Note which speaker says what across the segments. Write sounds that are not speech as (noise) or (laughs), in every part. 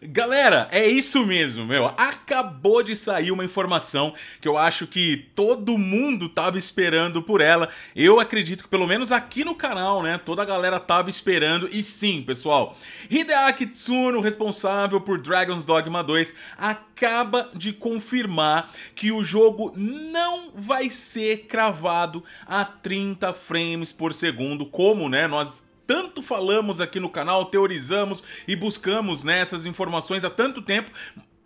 Speaker 1: Galera, é isso mesmo, meu. Acabou de sair uma informação que eu acho que todo mundo tava esperando por ela. Eu acredito que pelo menos aqui no canal, né, toda a galera tava esperando. E sim, pessoal, Hideaki Tsuno, responsável por Dragon's Dogma 2, acaba de confirmar que o jogo não vai ser cravado a 30 frames por segundo, como, né, nós tanto falamos aqui no canal, teorizamos e buscamos né, essas informações há tanto tempo,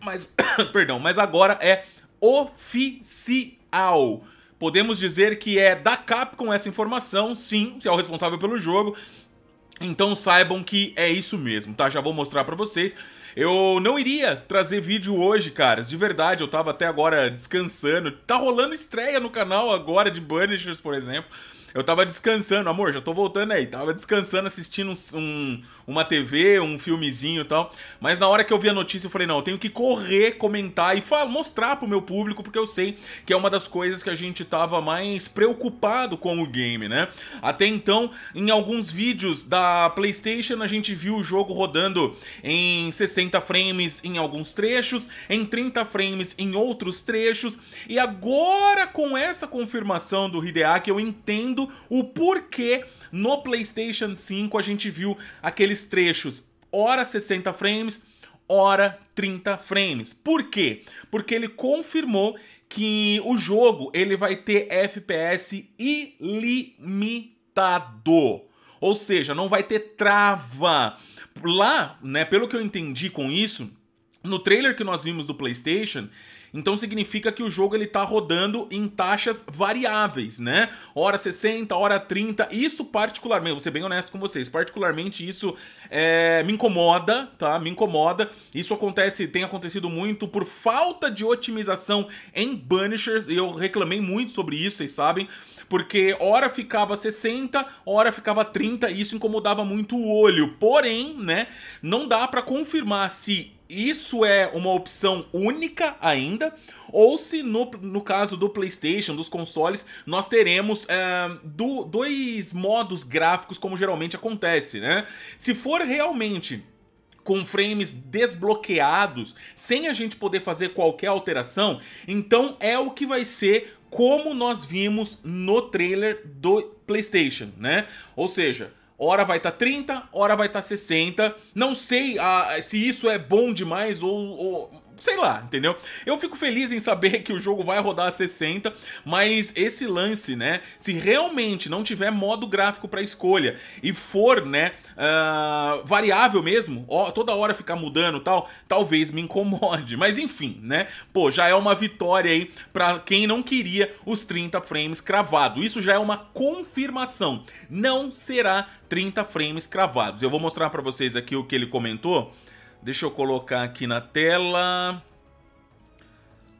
Speaker 1: mas, (coughs) perdão, mas agora é oficial. Podemos dizer que é da Capcom essa informação, sim, que é o responsável pelo jogo. Então saibam que é isso mesmo, tá? Já vou mostrar pra vocês. Eu não iria trazer vídeo hoje, caras, de verdade, eu tava até agora descansando. Tá rolando estreia no canal agora de Banishers, por exemplo. Eu tava descansando, amor, já tô voltando aí. Tava descansando, assistindo um, uma TV, um filmezinho e tal. Mas na hora que eu vi a notícia, eu falei, não, eu tenho que correr, comentar e falar, mostrar pro meu público, porque eu sei que é uma das coisas que a gente tava mais preocupado com o game, né? Até então, em alguns vídeos da PlayStation, a gente viu o jogo rodando em 60 frames em alguns trechos, em 30 frames em outros trechos. E agora, com essa confirmação do Hideaki, eu entendo o porquê no PlayStation 5 a gente viu aqueles trechos hora 60 frames, hora 30 frames. Por quê? Porque ele confirmou que o jogo ele vai ter FPS ilimitado. Ou seja, não vai ter trava. Lá, né, pelo que eu entendi com isso, no trailer que nós vimos do PlayStation, então significa que o jogo ele tá rodando em taxas variáveis, né? Hora 60, hora 30. Isso particularmente, vou ser bem honesto com vocês, particularmente isso é, me incomoda, tá? Me incomoda. Isso acontece, tem acontecido muito por falta de otimização em Punishers, eu reclamei muito sobre isso, vocês sabem, porque hora ficava 60, hora ficava 30, e isso incomodava muito o olho. Porém, né, não dá para confirmar se isso é uma opção única ainda, ou se no, no caso do PlayStation, dos consoles, nós teremos é, do, dois modos gráficos, como geralmente acontece, né? Se for realmente com frames desbloqueados, sem a gente poder fazer qualquer alteração, então é o que vai ser como nós vimos no trailer do PlayStation, né? Ou seja, hora vai estar tá 30, hora vai estar tá 60. Não sei ah, se isso é bom demais ou, ou sei lá, entendeu? Eu fico feliz em saber que o jogo vai rodar a 60, mas esse lance, né, se realmente não tiver modo gráfico para escolha e for, né, uh, variável mesmo, ó, toda hora ficar mudando tal, talvez me incomode, mas enfim, né, pô, já é uma vitória aí para quem não queria os 30 frames cravado, isso já é uma confirmação, não será 30 frames cravados. Eu vou mostrar para vocês aqui o que ele comentou, Deixa eu colocar aqui na tela.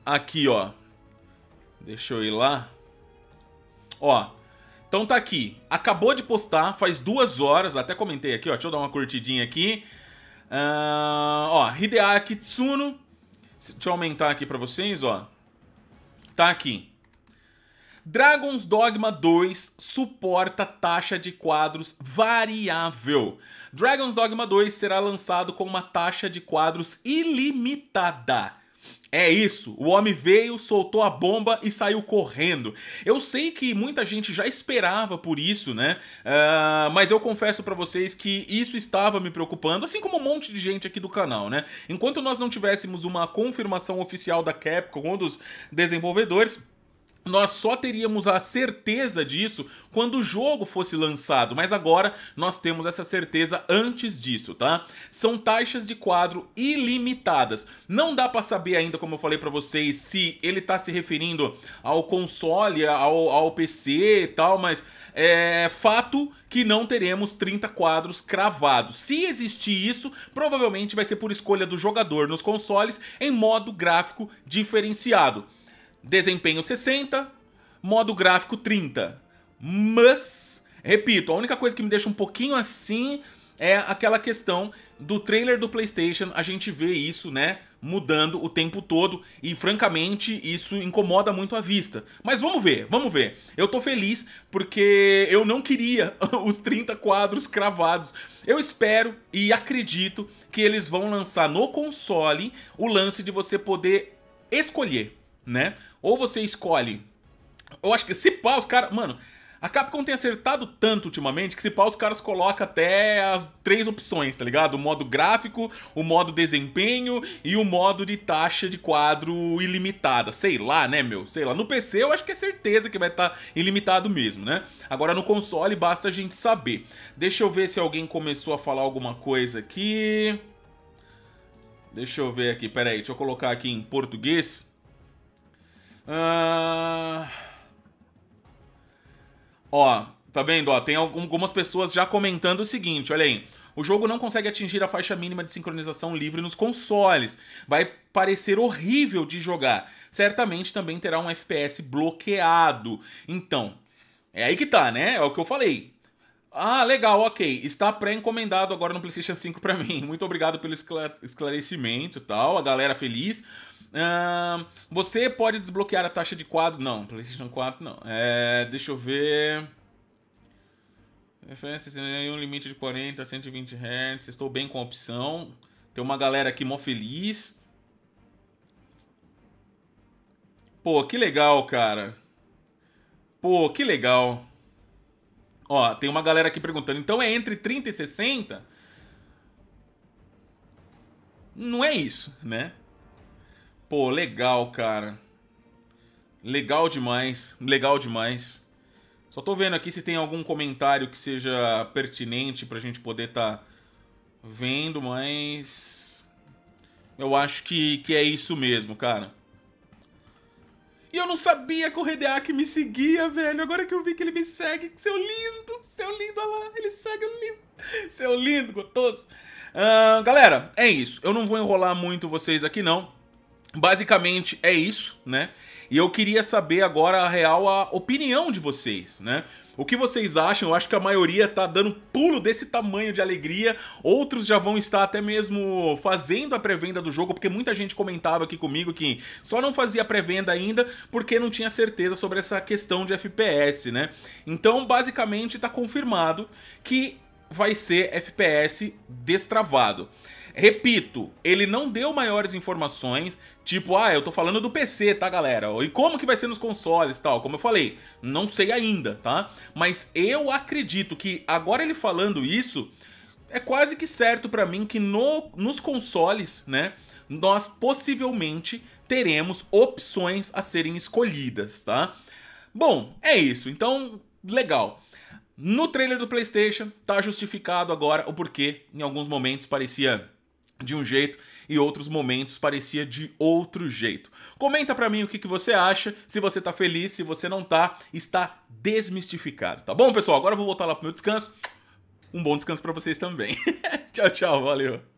Speaker 1: Aqui, ó. Deixa eu ir lá. Ó. Então tá aqui. Acabou de postar, faz duas horas. Até comentei aqui, ó. Deixa eu dar uma curtidinha aqui. Uh, ó, Hideaki Tsuno. Deixa eu aumentar aqui pra vocês, ó. Tá aqui. Dragon's Dogma 2 suporta taxa de quadros variável. Dragon's Dogma 2 será lançado com uma taxa de quadros ilimitada. É isso, o homem veio, soltou a bomba e saiu correndo. Eu sei que muita gente já esperava por isso, né? Uh, mas eu confesso para vocês que isso estava me preocupando, assim como um monte de gente aqui do canal, né? Enquanto nós não tivéssemos uma confirmação oficial da Capcom, um dos desenvolvedores, nós só teríamos a certeza disso quando o jogo fosse lançado, mas agora nós temos essa certeza antes disso, tá? São taxas de quadro ilimitadas. Não dá para saber ainda, como eu falei para vocês, se ele tá se referindo ao console, ao, ao PC e tal, mas é fato que não teremos 30 quadros cravados. Se existir isso, provavelmente vai ser por escolha do jogador nos consoles em modo gráfico diferenciado desempenho 60, modo gráfico 30. Mas, repito, a única coisa que me deixa um pouquinho assim é aquela questão do trailer do PlayStation, a gente vê isso, né, mudando o tempo todo e francamente isso incomoda muito a vista. Mas vamos ver, vamos ver. Eu tô feliz porque eu não queria (laughs) os 30 quadros cravados. Eu espero e acredito que eles vão lançar no console o lance de você poder escolher né? Ou você escolhe. Eu acho que se pá, os caras. Mano, a Capcom tem acertado tanto ultimamente que se pá, os caras colocam até as três opções, tá ligado? O modo gráfico, o modo desempenho e o modo de taxa de quadro ilimitada. Sei lá, né, meu? Sei lá. No PC eu acho que é certeza que vai estar tá ilimitado mesmo, né? Agora no console basta a gente saber. Deixa eu ver se alguém começou a falar alguma coisa aqui. Deixa eu ver aqui, peraí, deixa eu colocar aqui em português. Ah... Ó, tá vendo? Ó, tem algumas pessoas já comentando o seguinte, olha aí. O jogo não consegue atingir a faixa mínima de sincronização livre nos consoles. Vai parecer horrível de jogar. Certamente também terá um FPS bloqueado. Então, é aí que tá, né? É o que eu falei. Ah, legal, ok. Está pré-encomendado agora no PlayStation 5 para mim. (laughs) Muito obrigado pelo esclarecimento e tal. A galera feliz. Uh, você pode desbloquear a taxa de quadro. Não, PlayStation 4 não. É, deixa eu ver. FS tem né, um limite de 40 120 Hz. Estou bem com a opção. Tem uma galera aqui mó feliz. Pô, que legal, cara. Pô, que legal. Ó, tem uma galera aqui perguntando. Então é entre 30 e 60? Não é isso, né? Pô, legal, cara. Legal demais. Legal demais. Só tô vendo aqui se tem algum comentário que seja pertinente pra gente poder estar tá vendo, mas. Eu acho que, que é isso mesmo, cara. E eu não sabia que o que me seguia, velho. Agora que eu vi que ele me segue. Seu lindo, seu lindo, olha lá. Ele segue o lindo. Seu lindo, gostoso. Uh, galera, é isso. Eu não vou enrolar muito vocês aqui, não. Basicamente é isso, né? E eu queria saber agora a real a opinião de vocês, né? O que vocês acham? Eu acho que a maioria tá dando pulo desse tamanho de alegria. Outros já vão estar até mesmo fazendo a pré-venda do jogo, porque muita gente comentava aqui comigo que só não fazia pré-venda ainda porque não tinha certeza sobre essa questão de FPS, né? Então, basicamente, tá confirmado que vai ser FPS destravado. Repito, ele não deu maiores informações, tipo, ah, eu tô falando do PC, tá, galera? E como que vai ser nos consoles e tal? Como eu falei, não sei ainda, tá? Mas eu acredito que agora ele falando isso, é quase que certo para mim que no, nos consoles, né, nós possivelmente teremos opções a serem escolhidas, tá? Bom, é isso. Então, legal. No trailer do PlayStation, tá justificado agora o porquê em alguns momentos parecia de um jeito e outros momentos parecia de outro jeito. Comenta para mim o que, que você acha, se você tá feliz, se você não tá, está desmistificado, tá bom, pessoal? Agora eu vou voltar lá pro meu descanso. Um bom descanso para vocês também. (laughs) tchau, tchau, valeu.